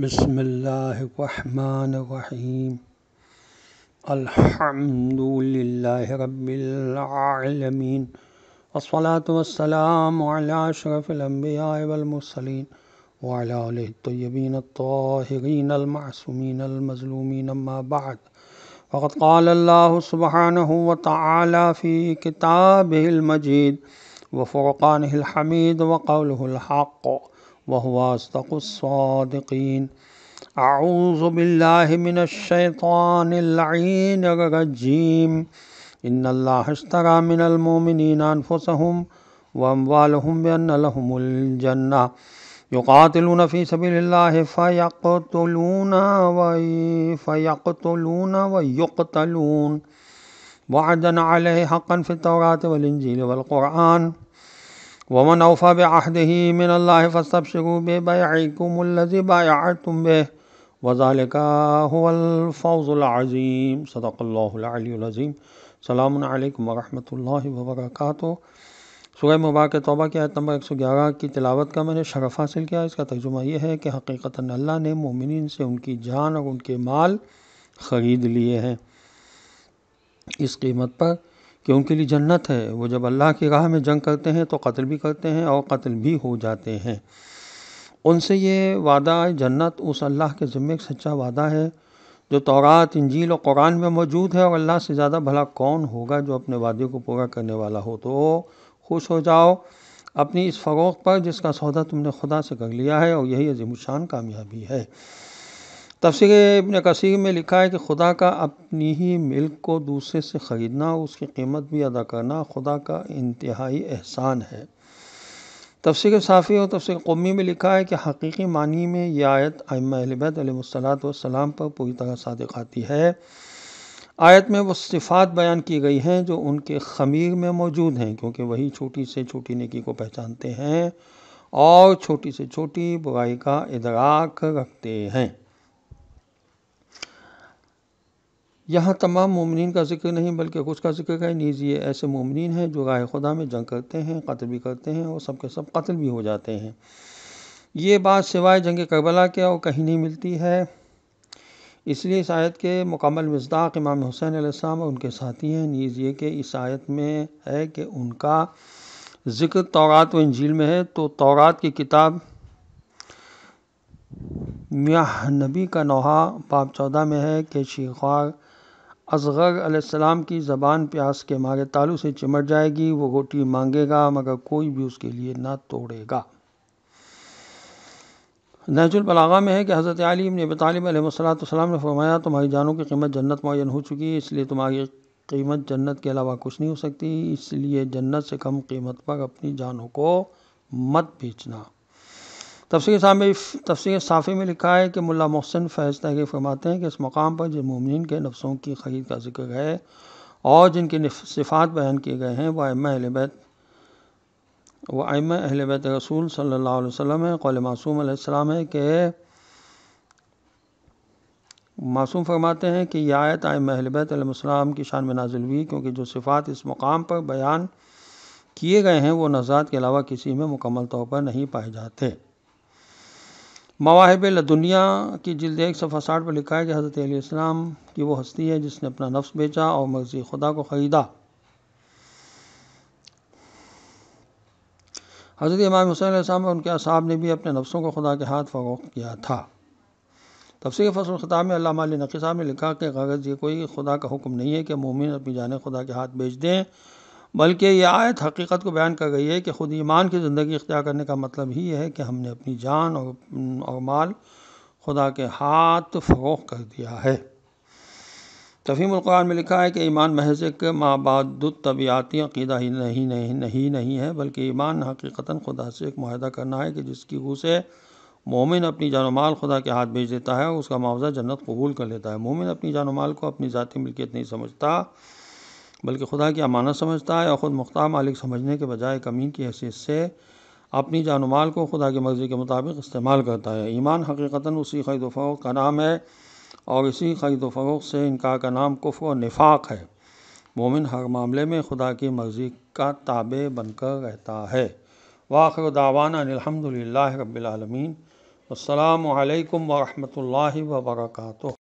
बसमीम अल्हम्दुलिल्लाहि अस्सलातु वस्सलाम अला अशरफिल अंबिया वल मुरसलीन व अला आलिहि तय्यबीन अत्ताहिरीन अल मासूमीन अल मज़लूमीन अम्मा बाद फ़क़द क़ाल अल्लाह सुब्हानहु व तआला फ़ी किताबिहिल मजीद व फ़ुरक़ानिहिल हमीद व क़ौलुहुल वहुआस्तक़ुस्वादिकीन आउज़बिल्लिमिनशैतानजीम इन्नल्लाहरा मिनलमोमिनफ़ुसहम वमवालहम बहमुलजन्ना युकातिलून फ़ी सबील्ला फ़यकतलून फ़यकतलून वयुकतलून वादन आल हक़न फ़ितौरात वलंजील वलक़ुरान वमन अवफ़ा बहदही मिन फ़सब शगु बेबयाकुमज़िबायातुम बे वज़ालफ़ाज़ीम सदक़ल्लाज़ीम सलामकम वरम वर्क सुबह मुबारक के की एक सौ 111 की तिलावत का मैंने शरफ़ हासिल किया इसका तर्जुमा यह है कि हकीकता अल्लाह ने मोमिन से उनकी जान और उनके माल ख़रीद लिए हैं इस कीमत पर कि उनके लिए जन्नत है वो जब अल्लाह की राह में जंग करते हैं तो कत्ल भी करते हैं और कत्ल भी हो जाते हैं उनसे ये वादा जन्नत उस अल्लाह के ज़िम्मे एक सच्चा वादा है जो तौरात इंजील और कुरान में मौजूद है और अल्लाह से ज़्यादा भला कौन होगा जो अपने वादे को पूरा करने वाला हो तो खुश हो जाओ अपनी इस फ़रोख पर जिसका सौदा तुमने खुदा से कर लिया है और यही अजीम शान कामयाबी है इबन नक्काशी में लिखा है कि खुदा का अपनी ही मिल्क को दूसरे से ख़रीदना उसकी कीमत भी अदा करना खुदा का इंतहाई एहसान है तफसर साफ़ी और तफसर कौमी में लिखा है कि हकीकी मानी में यह आयत अहबैतलात वसलाम पर पूरी तरह सदक आती है आयत में वो सिफ़ात बयान की गई हैं जो उनके ख़मीर में मौजूद हैं क्योंकि वही छोटी से छोटी निकी को पहचानते हैं और छोटी से छोटी बुराई का इदराक रखते हैं यहाँ तमाम मोमिन का ज़िक्र नहीं बल्कि कुछ का ज़िक्र है नीज़ ये ऐसे मोमिन हैं जो राह खुदा में जंग करते हैं कत्ल भी करते हैं और सब के सब कत्ल भी हो जाते हैं ये बात सिवाय जंग करबला के और कहीं नहीं मिलती है इसलिए इस आयत के मुकम्मल मजदाक इमाम हुसैन आसमाम और उनके साथी हैं नीज़ ये कि इस आयत में है कि उनका ज़िक्र तौरात व इंजील में है तो तौरात की किताब मियाँ नबी का नोहा बाप चौदह में है कि शिखार असगर अलैहिस्सलाम की ज़बान प्यास के मारे तालू से चिमट जाएगी वो गोटी मांगेगा मगर कोई भी उसके लिए ना तोड़ेगा बलागा में है कि हज़रत अली ने तालब सलाम ने फरमाया तुम्हारी जानों की कीमत जन्नत मुन हो चुकी है इसलिए तुम्हारी कीमत जन्नत के अलावा कुछ नहीं हो सकती इसलिए जन्नत से कम कीमत पर अपनी जानों को मत बेचना तफसर साहब में तफसर साफ़ी में लिखा है कि मुला मोहसिन फैज़ तहरीर फरमाते हैं कि इस मकाम पर जिन मुमिन के नफ्सों की खरीद का जिक्र है और जिनके सिफ़ात बयान किए गए हैं वह अम अहलबैत वह अहल बैत रसूल सल्ला वसम है कौल मासूम आसमाम है कि मासूम फरमाते हैं कि यह आयत आयम अहलबैतम की शान में नाजिल हुई क्योंकि जो सिफ़ात इस मकाम पर बयान किए गए हैं वो नज़ात के अलावा किसी में मुकम्मल तौर पर नहीं पाए जाते मवाहब दुनिया की जल्द एक सफ़ा साठ पर लिखा है कि हज़रत अलीस्म की वो हस्ती है जिसने अपना नफ्स बेचा और मर्जी खुदा को ख़रीदा हज़रत इमाम हुसैन और उनके असाब ने भी अपने नफ्सों को खुदा के हाथ फ़रोख्त किया था तफसी फसल ख़िताब में अल्लाह नकी साहब ने लिखा कि कागज़ ये कोई खुदा का हुक्म नहीं है कि मोमिन अपनी जान खुदा के हाथ बेच दें बल्कि यह आयत हकीकत को बयान कर गई है कि ख़ुद ईमान की ज़िंदगी इख्तियार करने का मतलब ही है कि हमने अपनी जान और और माल खुदा के हाथ फ़रोख कर दिया है तफीमक़ुरान में लिखा है कि ईमान महज एक तबियाती अकीदा ही नहीं नहीं नहीं नहीं है बल्कि ईमान हकीकता खुदा से एक माहदा करना है कि जिसकी रूह से मोमिन अपनी जान माल खुदा के हाथ भेज देता है और उसका मुआवजा जन्नत कबूल कर लेता है मोमिन अपनी जान माल को अपनी ज़ाती मिल्कियत नहीं समझता बल्कि खुदा की अमानत समझता है और ख़ुद मुख्तार मालिक समझने के बजाय कमी की हैसियत से अपनी जान माल को खुदा की मर्ज़ी के मुताबिक इस्तेमाल करता है ईमान हकीकता उसी खरीद फ़रोग का नाम है और इसी खरीद फ़रोग से इनकार का नाम कुफ और निफाक है मोमिन हर मामले में खुदा की मर्ज़ी का ताबे बनकर रहता है वाखर दावाना अलहमदिल्ला रबालमीन अल्लाम वरहमल वर्का